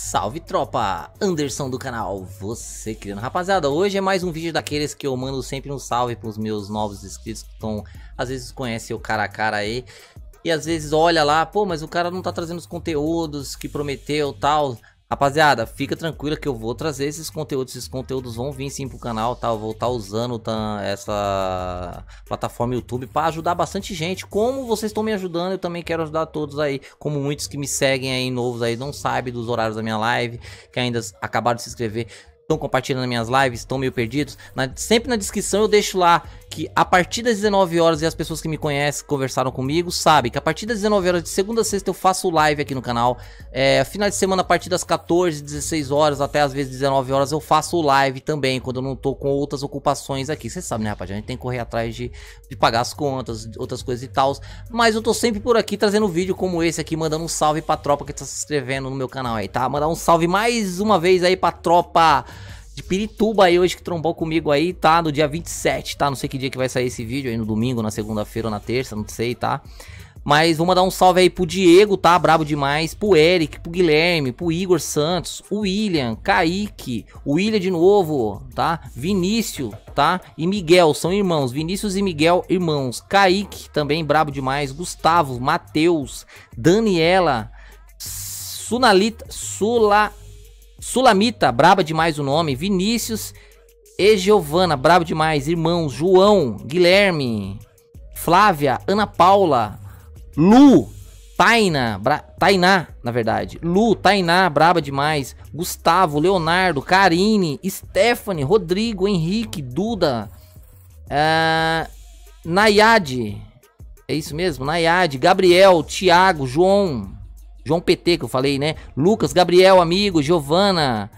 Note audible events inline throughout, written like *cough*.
Salve tropa, Anderson do canal, você criando. Rapaziada, hoje é mais um vídeo daqueles que eu mando sempre um salve para os meus novos inscritos que estão, às vezes conhecem o cara a cara aí, e às vezes olha lá, pô, mas o cara não tá trazendo os conteúdos que prometeu tal. Rapaziada, fica tranquila que eu vou trazer esses conteúdos. Esses conteúdos vão vir sim pro canal, tá? Eu vou estar tá usando tá, essa plataforma YouTube para ajudar bastante gente. Como vocês estão me ajudando, eu também quero ajudar todos aí. Como muitos que me seguem aí, novos aí, não sabem dos horários da minha live, que ainda acabaram de se inscrever. Estão compartilhando minhas lives, estão meio perdidos. Na, sempre na descrição eu deixo lá que a partir das 19 horas e as pessoas que me conhecem, conversaram comigo, sabem que a partir das 19 horas de segunda a sexta eu faço live aqui no canal. É, final de semana a partir das 14, 16 horas até às vezes 19 horas eu faço live também, quando eu não tô com outras ocupações aqui. Você sabe, né, rapaz A gente tem que correr atrás de, de pagar as contas, outras coisas e tal. Mas eu tô sempre por aqui trazendo vídeo como esse aqui, mandando um salve pra tropa que tá se inscrevendo no meu canal aí, tá? Mandar um salve mais uma vez aí pra tropa de Pirituba aí hoje que trombou comigo aí, tá? No dia 27, tá? Não sei que dia que vai sair esse vídeo aí, no domingo, na segunda-feira ou na terça, não sei, tá? Mas vou mandar um salve aí pro Diego, tá? Brabo demais. Pro Eric, pro Guilherme, pro Igor Santos, o William, Kaique, o William de novo, tá? Vinícius, tá? E Miguel, são irmãos. Vinícius e Miguel, irmãos. Kaique, também brabo demais. Gustavo, Matheus, Daniela, Sunalita, Sula Sulamita, braba demais o nome. Vinícius e Giovana, brabo demais. Irmãos, João, Guilherme, Flávia, Ana Paula, Lu, Taina, Bra Tainá, na verdade. Lu, Tainá, braba demais. Gustavo, Leonardo, Karine, Stephanie, Rodrigo, Henrique, Duda, uh, Nayade. É isso mesmo? Nayade, Gabriel, Tiago, João, João PT, que eu falei, né? Lucas, Gabriel, amigo, Giovana,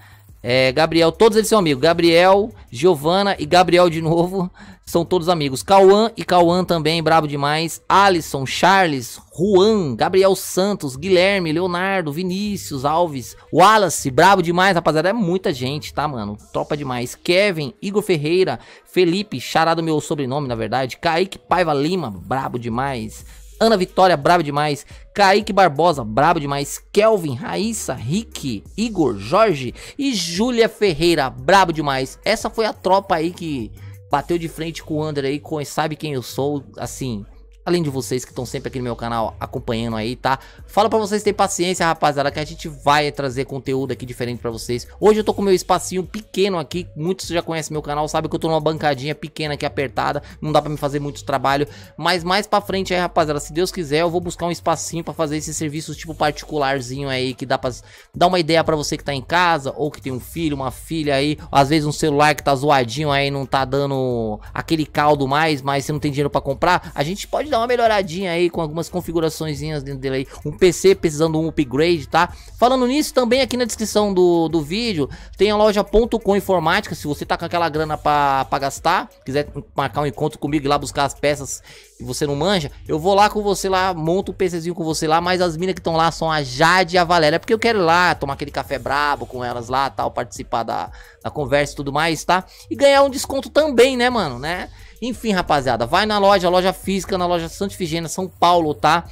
é, Gabriel, todos eles são amigos. Gabriel, Giovana e Gabriel de novo *laughs* são todos amigos. Cauã e Cauã também, brabo demais. Alisson, Charles, Juan, Gabriel Santos, Guilherme, Leonardo, Vinícius, Alves, Wallace, brabo demais, rapaziada. É muita gente, tá, mano? Tropa demais. Kevin, Igor Ferreira, Felipe, charado meu sobrenome, na verdade. Kaique Paiva Lima, brabo demais. Ana Vitória, brabo demais. Kaique Barbosa, brabo demais. Kelvin, Raíssa, Rick, Igor, Jorge e Júlia Ferreira, brabo demais. Essa foi a tropa aí que bateu de frente com o André aí, com sabe quem eu sou, assim além de vocês que estão sempre aqui no meu canal acompanhando aí, tá? Fala pra vocês terem paciência, rapaziada, que a gente vai trazer conteúdo aqui diferente pra vocês. Hoje eu tô com meu espacinho pequeno aqui, muitos já conhecem meu canal, sabem que eu tô numa bancadinha pequena aqui, apertada, não dá pra me fazer muito trabalho, mas mais pra frente aí, rapaziada, se Deus quiser, eu vou buscar um espacinho pra fazer esses serviços tipo particularzinho aí, que dá pra dar uma ideia pra você que tá em casa, ou que tem um filho, uma filha aí, às vezes um celular que tá zoadinho aí, não tá dando aquele caldo mais, mas você não tem dinheiro pra comprar, a gente pode dar uma melhoradinha aí com algumas configuraçõezinhas dentro dele aí. Um PC precisando de um upgrade, tá? Falando nisso, também aqui na descrição do, do vídeo tem a loja.com informática. Se você tá com aquela grana pra, pra gastar, quiser marcar um encontro comigo e lá buscar as peças e você não manja, eu vou lá com você lá, monto o um PCzinho com você lá, mas as minas que estão lá são a Jade e a Valéria, porque eu quero ir lá tomar aquele café brabo com elas lá, tal, participar da, da conversa e tudo mais, tá? E ganhar um desconto também, né, mano, né? Enfim, rapaziada, vai na loja, loja física, na loja Santa Ifigênia, São Paulo, tá?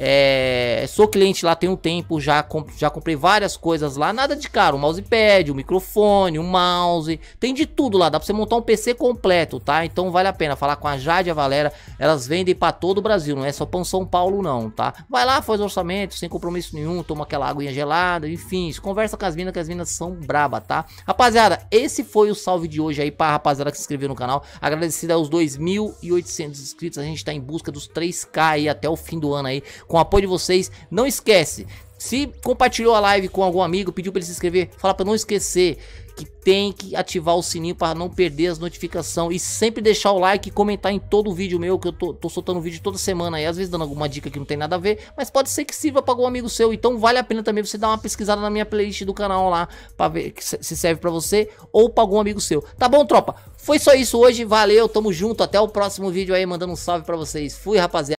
É, sou cliente lá tem um tempo, já, comp já comprei várias coisas lá, nada de caro, um mousepad, um microfone, um mouse, tem de tudo lá, dá pra você montar um PC completo, tá? Então vale a pena falar com a Jade e a Valera, elas vendem para todo o Brasil, não é só pra São Paulo não, tá? Vai lá, faz orçamento, sem compromisso nenhum, toma aquela água gelada, enfim, conversa com as minas, que as minas são braba, tá? Rapaziada, esse foi o salve de hoje aí pra rapaziada que se inscreveu no canal, agradecido aos 2.800 inscritos, a gente tá em busca dos 3k aí até o fim do ano aí, com o apoio de vocês. Não esquece, se compartilhou a live com algum amigo, pediu para ele se inscrever, fala para não esquecer que tem que ativar o sininho para não perder as notificações e sempre deixar o like e comentar em todo o vídeo meu, que eu tô, tô soltando vídeo toda semana aí, às vezes dando alguma dica que não tem nada a ver, mas pode ser que sirva para algum amigo seu, então vale a pena também você dar uma pesquisada na minha playlist do canal lá para ver se serve para você ou para algum amigo seu. Tá bom, tropa? Foi só isso hoje, valeu, tamo junto, até o próximo vídeo aí, mandando um salve para vocês. Fui, rapaziada.